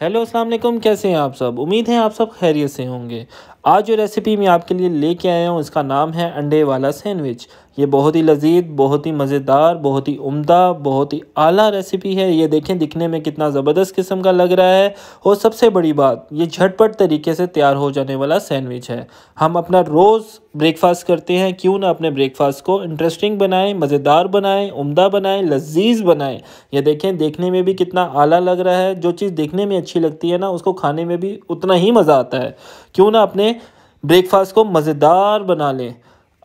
hello अस्सलाम वालेकुम कैसे हैं आप सब उम्मीद है आप सब खैरियत से होंगे आज जो रेसिपी मैं आपके लिए लेके आया हूँ इसका नाम है अंडे वाला सैंडविच ये बहुत ही लजीज बहुत ही मज़ेदार बहुत ही उम्दा बहुत ही आला रेसिपी है ये देखें दिखने में कितना ज़बरदस्त किस्म का लग रहा है और सबसे बड़ी बात ये झटपट तरीके से तैयार हो जाने वाला सैंडविच है हम अपना रोज़ ब्रेकफास्ट करते हैं क्यों ना अपने ब्रेकफास्ट को इंटरेस्टिंग बनाएं मज़ेदार बनाएं उमदा बनाएं लजीज बनाएं ये देखें देखने में भी कितना आला लग रहा है जो चीज़ देखने में अच्छी लगती है ना उसको खाने में भी उतना ही मज़ा आता है क्यों ना अपने ब्रेकफास्ट को मज़ेदार बना लें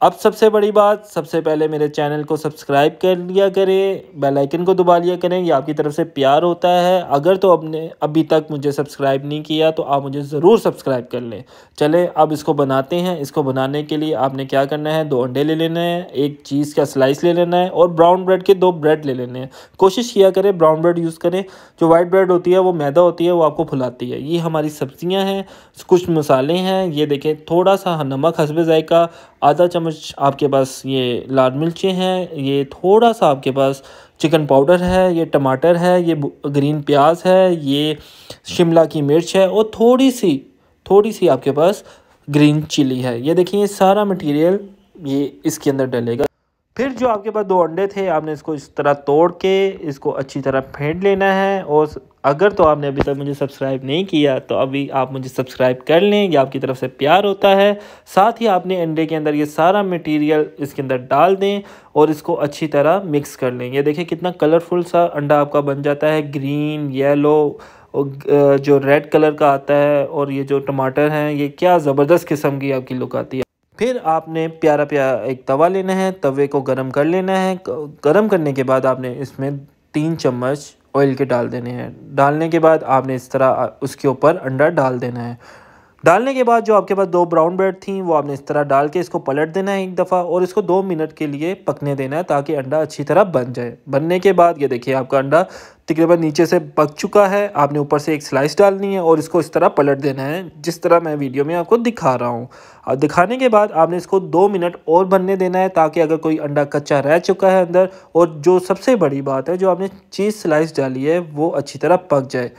अब सबसे बड़ी बात सबसे पहले मेरे चैनल को सब्सक्राइब कर लिया करें बेल आइकन को दबा लिया करें ये आपकी तरफ से प्यार होता है अगर तो आपने अभी तक मुझे सब्सक्राइब नहीं किया तो आप मुझे ज़रूर सब्सक्राइब कर लें चले अब इसको बनाते हैं इसको बनाने के लिए आपने क्या करना है दो अंडे ले लेने हैं एक चीज़ का स्लाइस ले लेना है और ब्राउन ब्रेड के दो ब्रेड ले लेने हैं कोशिश किया करें ब्राउन ब्रेड यूज़ करें जो वाइट ब्रेड होती है वो मैदा होती है वो आपको फुलाती है ये हमारी सब्ज़ियाँ हैं कुछ मसाले हैं ये देखें थोड़ा सा नमक हसबे जायका आधा चम्मच चम्मच आपके पास ये लाल मिर्चें हैं ये थोड़ा सा आपके पास चिकन पाउडर है ये टमाटर है ये ग्रीन प्याज है ये शिमला की मिर्च है और थोड़ी सी थोड़ी सी आपके पास ग्रीन चिली है ये देखिए सारा मटेरियल ये इसके अंदर डलेगा फिर जो आपके पास दो अंडे थे आपने इसको इस तरह तोड़ के इसको अच्छी तरह फेंट लेना है और अगर तो आपने अभी तक मुझे सब्सक्राइब नहीं किया तो अभी आप मुझे सब्सक्राइब कर लें यह आपकी तरफ से प्यार होता है साथ ही आपने अंडे के अंदर ये सारा मटेरियल इसके अंदर डाल दें और इसको अच्छी तरह मिक्स कर लें ये देखिए कितना कलरफुल सा अंडा आपका बन जाता है ग्रीन येलो जो रेड कलर का आता है और ये जो टमाटर हैं ये क्या ज़बरदस्त किस्म की आपकी लुक आती है फिर आपने प्यारा प्यारा एक तवा लेना है तवे को गर्म कर लेना है गर्म करने के बाद आपने इसमें तीन चम्मच ऑयल के डाल देने हैं डालने के बाद आपने इस तरह उसके ऊपर अंडा डाल देना है डालने के बाद जो आपके पास दो ब्राउन ब्रेड थी वो आपने इस तरह डाल के इसको पलट देना है एक दफ़ा और इसको दो मिनट के लिए पकने देना है ताकि अंडा अच्छी तरह बन जाए बनने के बाद ये देखिए आपका अंडा तकरीबन नीचे से पक चुका है आपने ऊपर से एक स्लाइस डालनी है और इसको इस तरह पलट देना है जिस तरह मैं वीडियो में आपको दिखा रहा हूँ और दिखाने के बाद आपने इसको दो मिनट और बनने देना है ताकि अगर कोई अंडा कच्चा रह चुका है अंदर और जो सबसे बड़ी बात है जो आपने चीज़ स्लाइस डाली है वो अच्छी तरह पक जाए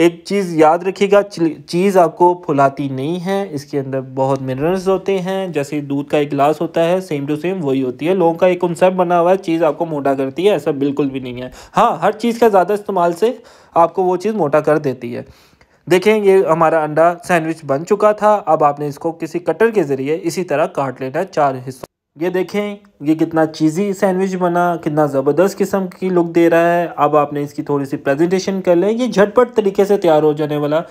एक चीज़ याद रखिएगा चीज़ आपको फुलाती नहीं है इसके अंदर बहुत मिनरल्स होते हैं जैसे दूध का एक गिलास होता है सेम टू सेम वही होती है लोगों का एक कंसेप्ट बना हुआ है चीज़ आपको मोटा करती है ऐसा बिल्कुल भी नहीं है हाँ हर चीज़ का ज़्यादा इस्तेमाल से आपको वो चीज़ मोटा कर देती है देखें ये हमारा अंडा सैंडविच बन चुका था अब आपने इसको किसी कटर के ज़रिए इसी तरह काट लेना चार हिस्सों ये देखें ये कितना चीज़ी सैंडविच बना कितना ज़बरदस्त किस्म की लुक दे रहा है अब आपने इसकी थोड़ी सी प्रेजेंटेशन कर लें ये झटपट तरीके से तैयार हो जाने वाला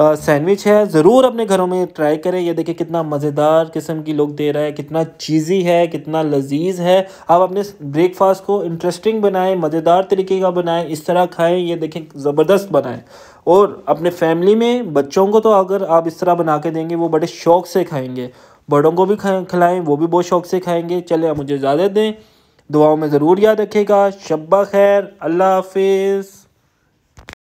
सैंडविच है ज़रूर अपने घरों में ट्राई करें ये देखें कितना मज़ेदार किस्म की लुक दे रहा है कितना चीज़ी है कितना लजीज है आप अपने ब्रेकफास्ट को इंटरेस्टिंग बनाएं मज़ेदार तरीके का बनाएं इस तरह खाएं ये देखें ज़बरदस्त बनाएं और अपने फैमिली में बच्चों को तो अगर आप इस तरह बना के देंगे वो बड़े शौक से खाएंगे बड़ों को भी खिलाएं वो भी बहुत शौक से खाएंगे चले आप मुझे इजाज़त दें दुआओं में ज़रूर याद रखेगा शब्बा खैर अल्लाह हाफिज़